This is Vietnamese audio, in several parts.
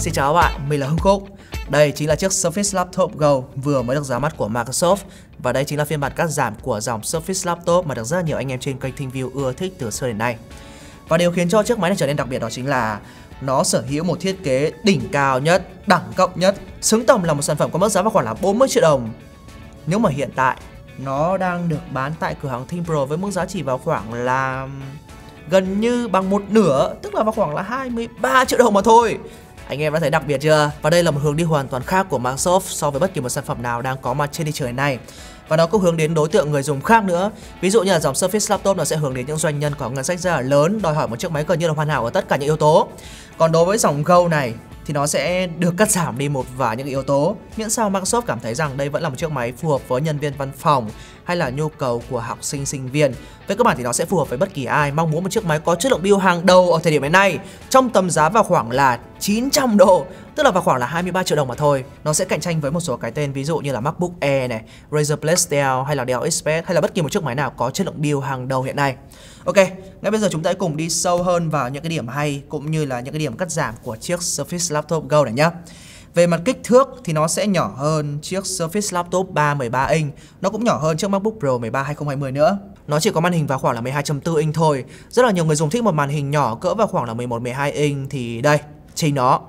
Xin chào các bạn, mình là Hưng Cúc. Đây chính là chiếc Surface Laptop Go vừa mới được ra mắt của Microsoft và đây chính là phiên bản cắt giảm của dòng Surface Laptop mà được rất nhiều anh em trên kênh ThinkView ưa thích từ xưa đến nay. Và điều khiến cho chiếc máy này trở nên đặc biệt đó chính là nó sở hữu một thiết kế đỉnh cao nhất, đẳng cấp nhất, xứng tầm là một sản phẩm có mức giá vào khoảng là 40 triệu đồng. Nếu mà hiện tại nó đang được bán tại cửa hàng Think Pro với mức giá chỉ vào khoảng là gần như bằng một nửa, tức là vào khoảng là 23 triệu đồng mà thôi. Anh em đã thấy đặc biệt chưa? Và đây là một hướng đi hoàn toàn khác của Microsoft so với bất kỳ một sản phẩm nào đang có mặt trên thị trường hiện nay và nó cũng hướng đến đối tượng người dùng khác nữa ví dụ như là dòng Surface Laptop nó sẽ hướng đến những doanh nhân có ngân sách rất là lớn đòi hỏi một chiếc máy gần như là hoàn hảo ở tất cả những yếu tố còn đối với dòng Go này thì nó sẽ được cắt giảm đi một vài những yếu tố miễn sao Microsoft cảm thấy rằng đây vẫn là một chiếc máy phù hợp với nhân viên văn phòng hay là nhu cầu của học sinh sinh viên với các bạn thì nó sẽ phù hợp với bất kỳ ai mong muốn một chiếc máy có chất lượng build hàng đầu ở thời điểm hiện nay trong tầm giá vào khoảng là 900 đô tức là vào khoảng là 23 triệu đồng mà thôi. Nó sẽ cạnh tranh với một số cái tên ví dụ như là MacBook Air này, Razer Blade Dell hay là Dell Express hay là bất kỳ một chiếc máy nào có chất lượng build hàng đầu hiện nay. Ok, ngay bây giờ chúng ta hãy cùng đi sâu hơn vào những cái điểm hay cũng như là những cái điểm cắt giảm của chiếc Surface Laptop Go này nhé. Về mặt kích thước thì nó sẽ nhỏ hơn chiếc Surface Laptop 3 13 inch, nó cũng nhỏ hơn chiếc MacBook Pro 13 2020 nữa. Nó chỉ có màn hình vào khoảng là 12.4 inch thôi. Rất là nhiều người dùng thích một màn hình nhỏ cỡ vào khoảng là 11 12 inch thì đây, chính nó.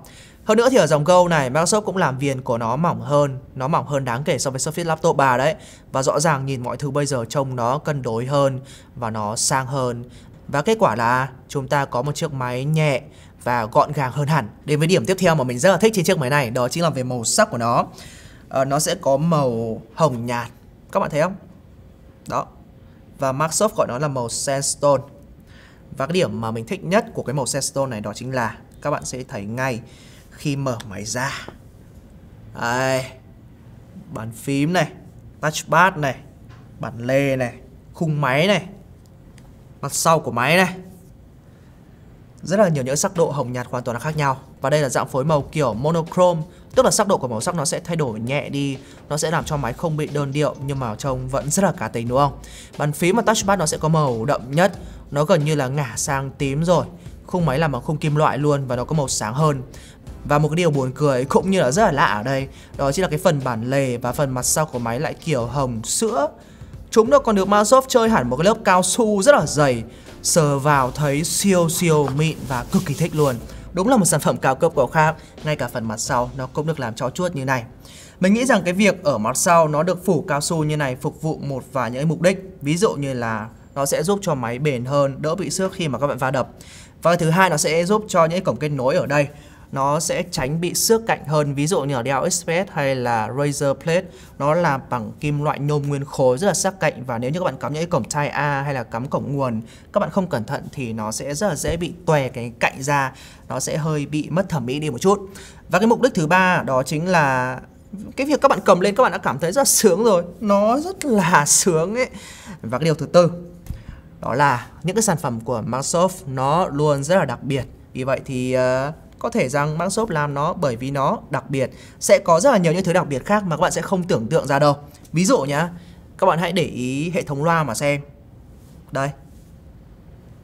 Hơn nữa thì ở dòng Go này Microsoft cũng làm viền của nó mỏng hơn Nó mỏng hơn đáng kể so với Surface Laptop 3 đấy Và rõ ràng nhìn mọi thứ bây giờ trông nó cân đối hơn Và nó sang hơn Và kết quả là chúng ta có một chiếc máy nhẹ và gọn gàng hơn hẳn Đến với điểm tiếp theo mà mình rất là thích trên chiếc máy này Đó chính là về màu sắc của nó à, Nó sẽ có màu hồng nhạt Các bạn thấy không? Đó Và Microsoft gọi nó là màu sandstone Và cái điểm mà mình thích nhất của cái màu sandstone này đó chính là Các bạn sẽ thấy ngay khi mở máy ra đây bàn phím này touchpad này bàn lề này khung máy này mặt sau của máy này rất là nhiều những sắc độ hồng nhạt hoàn toàn là khác nhau và đây là dạng phối màu kiểu monochrome tức là sắc độ của màu sắc nó sẽ thay đổi nhẹ đi nó sẽ làm cho máy không bị đơn điệu nhưng mà trông vẫn rất là cá tính đúng không bàn phím và touchpad nó sẽ có màu đậm nhất nó gần như là ngả sang tím rồi khung máy là bằng khung kim loại luôn và nó có màu sáng hơn và một cái điều buồn cười cũng như là rất là lạ ở đây Đó chính là cái phần bản lề và phần mặt sau của máy lại kiểu hồng sữa Chúng nó còn được Microsoft chơi hẳn một cái lớp cao su rất là dày Sờ vào thấy siêu siêu mịn và cực kỳ thích luôn Đúng là một sản phẩm cao cấp của khác Ngay cả phần mặt sau nó cũng được làm cho chuốt như này mình nghĩ rằng cái việc ở mặt sau nó được phủ cao su như này phục vụ một vài những mục đích Ví dụ như là nó sẽ giúp cho máy bền hơn, đỡ bị xước khi mà các bạn va đập Và thứ hai nó sẽ giúp cho những cổng kết nối ở đây nó sẽ tránh bị xước cạnh hơn ví dụ như ở Dell XPS hay là Razer Plate nó làm bằng kim loại nhôm nguyên khối rất là sắc cạnh và nếu như các bạn cắm những cái cổng chai A hay là cắm cổng nguồn các bạn không cẩn thận thì nó sẽ rất là dễ bị tòe cái cạnh ra nó sẽ hơi bị mất thẩm mỹ đi một chút và cái mục đích thứ ba đó chính là cái việc các bạn cầm lên các bạn đã cảm thấy rất là sướng rồi nó rất là sướng ấy và cái điều thứ tư đó là những cái sản phẩm của Microsoft nó luôn rất là đặc biệt vì vậy thì uh, có thể rằng mạng shop làm nó bởi vì nó đặc biệt sẽ có rất là nhiều những thứ đặc biệt khác mà các bạn sẽ không tưởng tượng ra đâu ví dụ nhá các bạn hãy để ý hệ thống loa mà xem đây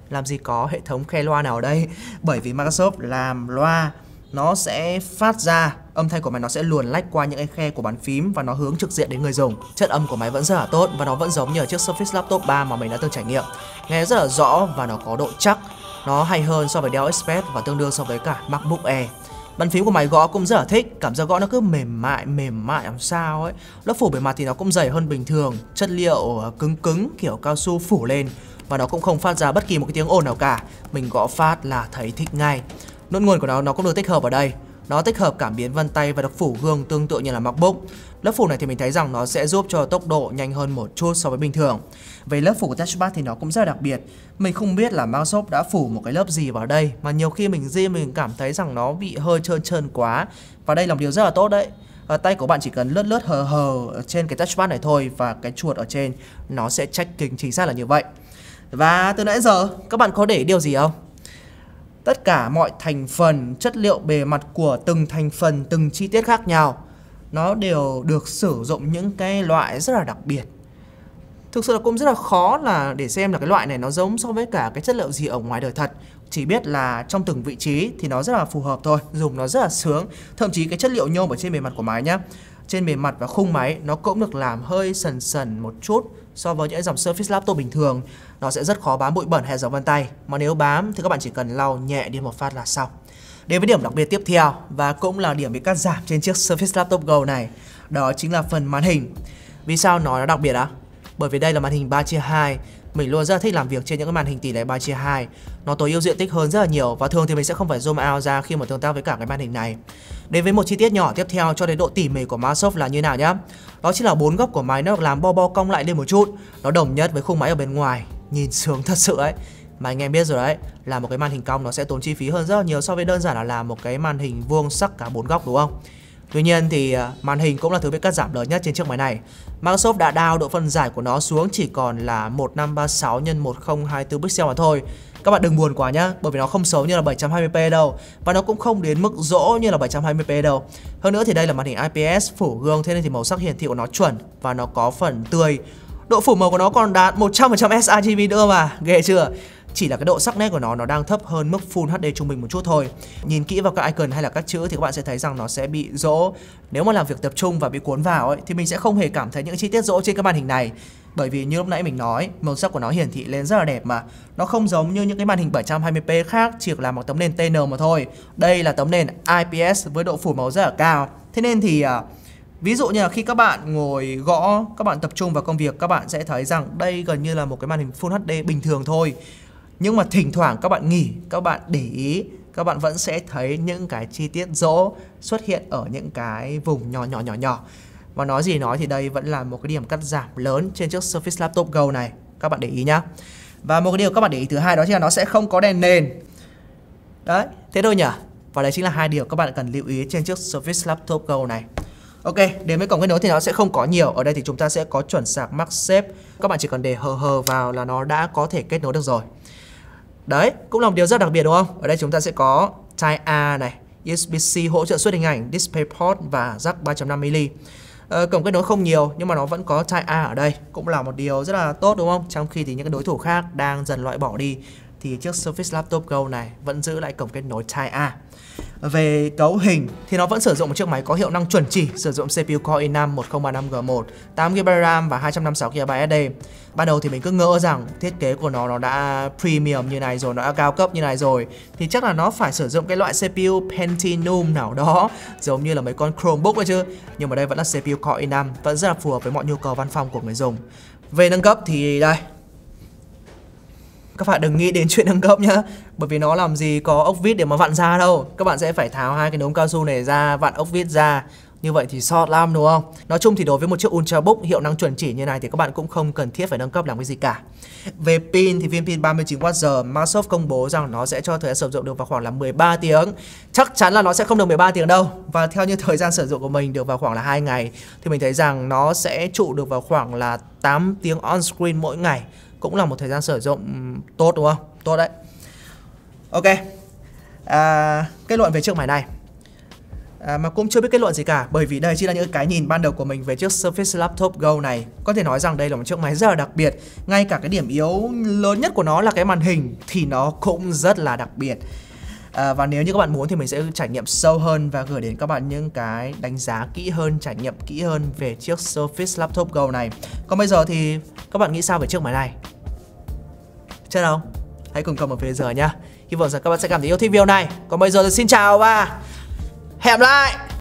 làm gì có hệ thống khe loa nào ở đây bởi vì Microsoft làm loa nó sẽ phát ra âm thanh của máy nó sẽ luồn lách qua những cái khe của bàn phím và nó hướng trực diện đến người dùng chất âm của máy vẫn rất là tốt và nó vẫn giống như ở chiếc Surface Laptop 3 mà mình đã từng trải nghiệm nghe rất là rõ và nó có độ chắc nó hay hơn so với Dell Express và tương đương so với cả MacBook Air bàn phím của máy gõ cũng rất là thích cảm giác gõ nó cứ mềm mại mềm mại làm sao ấy lớp phủ bề mặt thì nó cũng dày hơn bình thường chất liệu ờ, cứng cứng kiểu cao su phủ lên và nó cũng không phát ra bất kỳ một cái tiếng ồn nào cả mình gõ phát là thấy thích ngay nốt nguồn của nó nó cũng được tích hợp ở đây nó tích hợp cảm biến vân tay và lớp phủ gương tương tự như là MacBook. Lớp phủ này thì mình thấy rằng nó sẽ giúp cho tốc độ nhanh hơn một chút so với bình thường. Về lớp phủ của Touchpad thì nó cũng rất là đặc biệt. Mình không biết là Microsoft đã phủ một cái lớp gì vào đây mà nhiều khi mình riêng mình cảm thấy rằng nó bị hơi trơn trơn quá. Và đây là một điều rất là tốt đấy ở ờ, tay của bạn chỉ cần lướt lướt hờ hờ trên cái touchpad này thôi và cái chuột ở trên nó sẽ trách kính chính xác là như vậy. Và từ nãy giờ các bạn có để điều gì không? tất cả mọi thành phần, chất liệu bề mặt của từng thành phần, từng chi tiết khác nhau nó đều được sử dụng những cái loại rất là đặc biệt. Thực sự là cũng rất là khó là để xem là cái loại này nó giống so với cả cái chất liệu gì ở ngoài đời thật. Chỉ biết là trong từng vị trí thì nó rất là phù hợp thôi, dùng nó rất là sướng. Thậm chí cái chất liệu nhôm ở trên bề mặt của máy nhá trên bề mặt và khung máy nó cũng được làm hơi sần sần một chút so với những dòng Surface Laptop bình thường nó sẽ rất khó bám bụi bẩn hay dấu vân tay mà nếu bám thì các bạn chỉ cần lau nhẹ đi một phát là xong Đến với điểm đặc biệt tiếp theo và cũng là điểm bị cắt giảm trên chiếc Surface Laptop Go này đó chính là phần màn hình vì sao nói nó đặc biệt á? Bởi vì đây là màn hình 3 chia 2 mình luôn rất là thích làm việc trên những cái màn hình tỷ lệ 3 chia 2 Nó tối ưu diện tích hơn rất là nhiều và thường thì mình sẽ không phải zoom out ra khi mà tương tác với cả cái màn hình này Đến với một chi tiết nhỏ tiếp theo cho đến độ tỉ mỉ của Microsoft là như nào nhá Đó chính là bốn góc của máy nó được làm bo bo cong lại lên một chút Nó đồng nhất với khung máy ở bên ngoài Nhìn sướng thật sự ấy mà anh em biết rồi đấy là một cái màn hình cong nó sẽ tốn chi phí hơn rất là nhiều so với đơn giản là làm một cái màn hình vuông sắc cả bốn góc đúng không Tuy nhiên thì à, màn hình cũng là thứ bị cắt giảm lớn nhất trên chiếc máy này. Microsoft đã đao độ phân giải của nó xuống chỉ còn là 1536 x 1024 pixel mà thôi. Các bạn đừng buồn quá nhá, bởi vì nó không xấu như là 720p đâu và nó cũng không đến mức rỗ như là 720p đâu. Hơn nữa thì đây là màn hình IPS phủ gương thế nên thì màu sắc hiển thị của nó chuẩn và nó có phần tươi. Độ phủ màu của nó còn đạt 100% sRGB nữa mà, ghê chưa? chỉ là cái độ sắc nét của nó nó đang thấp hơn mức Full HD trung bình một chút thôi. Nhìn kỹ vào các icon hay là các chữ thì các bạn sẽ thấy rằng nó sẽ bị rỗ. Nếu mà làm việc tập trung và bị cuốn vào ấy thì mình sẽ không hề cảm thấy những chi tiết rỗ trên cái màn hình này bởi vì như lúc nãy mình nói màu sắc của nó hiển thị lên rất là đẹp mà nó không giống như những cái màn hình 720p khác chỉ là một tấm nền TN mà thôi đây là tấm nền IPS với độ phủ màu rất là cao thế nên thì à, ví dụ như là khi các bạn ngồi gõ các bạn tập trung vào công việc các bạn sẽ thấy rằng đây gần như là một cái màn hình Full HD bình thường thôi nhưng mà thỉnh thoảng các bạn nghỉ các bạn để ý các bạn vẫn sẽ thấy những cái chi tiết rỗ xuất hiện ở những cái vùng nhỏ nhỏ nhỏ nhỏ và nói gì nói thì đây vẫn là một cái điểm cắt giảm lớn trên chiếc Surface Laptop Go này các bạn để ý nhá và một cái điều các bạn để ý thứ hai đó chính là nó sẽ không có đèn nền đấy thế thôi nhỉ và đấy chính là hai điều các bạn cần lưu ý trên chiếc Surface Laptop Go này Ok, đến với cổng kết nối thì nó sẽ không có nhiều Ở đây thì chúng ta sẽ có chuẩn sạc mắc xếp Các bạn chỉ cần để hờ hờ vào là nó đã có thể kết nối được rồi Đấy, cũng là một điều rất đặc biệt đúng không? Ở đây chúng ta sẽ có Type A này, USB-C hỗ trợ xuất hình ảnh, DisplayPort và jack 3.5mm. Ờ, cổng kết nối không nhiều nhưng mà nó vẫn có Type A ở đây, cũng là một điều rất là tốt đúng không? Trong khi thì những cái đối thủ khác đang dần loại bỏ đi thì chiếc Surface Laptop Go này vẫn giữ lại cổng kết nối Type-A. Về cấu hình thì nó vẫn sử dụng một chiếc máy có hiệu năng chuẩn chỉ, sử dụng CPU Core i5 1035G1, 8GB RAM và 256GB SSD. Ban đầu thì mình cứ ngỡ rằng thiết kế của nó nó đã premium như này rồi, nó đã cao cấp như này rồi thì chắc là nó phải sử dụng cái loại CPU Pentium nào đó, giống như là mấy con Chromebook ấy chứ. Nhưng mà đây vẫn là CPU Core i5, vẫn rất là phù hợp với mọi nhu cầu văn phòng của người dùng. Về nâng cấp thì đây, các bạn đừng nghĩ đến chuyện nâng cấp nhá bởi vì nó làm gì có ốc vít để mà vặn ra đâu các bạn sẽ phải tháo hai cái đống cao su này ra vặn ốc vít ra như vậy thì sót lắm đúng không? Nói chung thì đối với một chiếc Ultrabook hiệu năng chuẩn chỉ như này thì các bạn cũng không cần thiết phải nâng cấp làm cái gì cả. Về pin thì viên pin 39Wh Microsoft công bố rằng nó sẽ cho thời gian sử dụng được vào khoảng là 13 tiếng. Chắc chắn là nó sẽ không được 13 tiếng đâu. Và theo như thời gian sử dụng của mình được vào khoảng là 2 ngày thì mình thấy rằng nó sẽ trụ được vào khoảng là 8 tiếng on screen mỗi ngày cũng là một thời gian sử dụng ừ, tốt đúng không tốt đấy ok à, kết luận về chiếc máy này à, mà cũng chưa biết kết luận gì cả bởi vì đây chỉ là những cái nhìn ban đầu của mình về chiếc Surface Laptop Go này có thể nói rằng đây là một chiếc máy rất là đặc biệt ngay cả cái điểm yếu lớn nhất của nó là cái màn hình thì nó cũng rất là đặc biệt Ờ, và nếu như các bạn muốn thì mình sẽ trải nghiệm sâu hơn và gửi đến các bạn những cái đánh giá kỹ hơn trải nghiệm kỹ hơn về chiếc Surface Laptop Go này còn bây giờ thì các bạn nghĩ sao về chiếc máy này chưa đâu hãy cùng comment phía dưới nhá hy vọng rằng các bạn sẽ cảm thấy yêu thích video này còn bây giờ thì xin chào và hẹn lại